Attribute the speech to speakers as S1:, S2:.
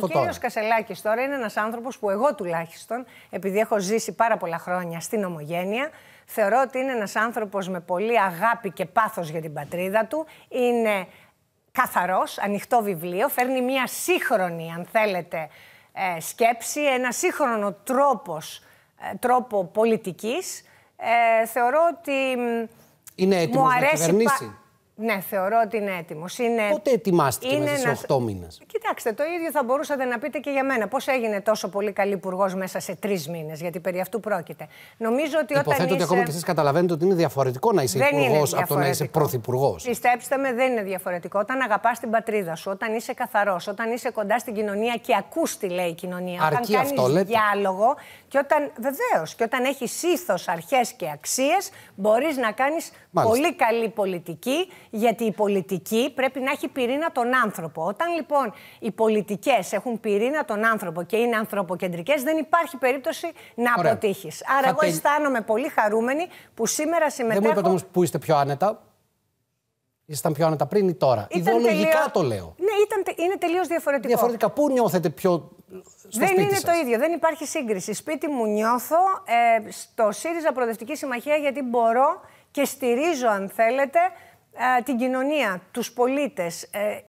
S1: Ο κύριο
S2: Κασελάκης τώρα είναι ένας άνθρωπος που εγώ τουλάχιστον, επειδή έχω ζήσει πάρα πολλά χρόνια στην Ομογένεια, θεωρώ ότι είναι ένας άνθρωπος με πολύ αγάπη και πάθος για την πατρίδα του. Είναι καθαρός, ανοιχτό βιβλίο, φέρνει μια σύγχρονη, αν θέλετε, ε, σκέψη, ένα σύγχρονο τρόπος, ε, τρόπο πολιτικής. Ε, θεωρώ ότι. Είναι έτοιμος να κυβερνήσει. Ναι, θεωρώ ότι είναι έτοιμος. Είναι... Πότε ετοιμάστηκε είναι μέσα σε 8 μήνες. Κοιτάξτε, το ίδιο θα μπορούσατε να πείτε και για μένα. Πώς έγινε τόσο πολύ καλή υπουργός μέσα σε τρεις μήνες, γιατί περί αυτού πρόκειται. Νομίζω ότι όταν. Υποθέτω ότι είσαι... ακόμα και εσείς
S1: καταλαβαίνετε ότι είναι διαφορετικό να είσαι υπουργός από το να είσαι πρωθυπουργός.
S2: Πιστέψτε με, δεν είναι διαφορετικό. Όταν αγαπάς την πατρίδα σου, όταν είσαι καθαρός, όταν είσαι κοντά στην κοινωνία και ακούς τι λέει η κοινωνία. Αρκεί όταν κάνει διάλογο και όταν. Βεβαίως. Και όταν έχεις ήθος, αρχές και αξίες, μπορείς να κάνεις πολύ καλή πολιτική γιατί η πολιτική πρέπει να έχει πυρήνα τον άνθρωπο. Όταν λοιπόν οι πολιτικές έχουν πυρήνα τον άνθρωπο και είναι ανθρωποκεντρικές, δεν υπάρχει περίπτωση να αποτύχεις. Άρα, εγώ αισθάνομαι πολύ χαρούμενη που σήμερα συμμετέχω. Δεν μου είπατε όμως
S1: που είστε πιο άνετα. Ήσασταν πιο άνετα πριν ή τώρα. Ήταν Ιδεολογικά το λέω.
S2: Ναι, ήταν... είναι τελείως διαφορετικό. Διαφορετικά. Πού
S1: νιώθετε πιο.
S2: Στο δεν είναι το ίδιο, δεν υπάρχει σύγκριση. Σπίτι μου νιώθω ε, στο ΣΥΡΙΖΑ Προοδευτική Συμμαχία γιατί μπορώ και στηρίζω, αν θέλετε, την κοινωνία, τους πολίτες, ε,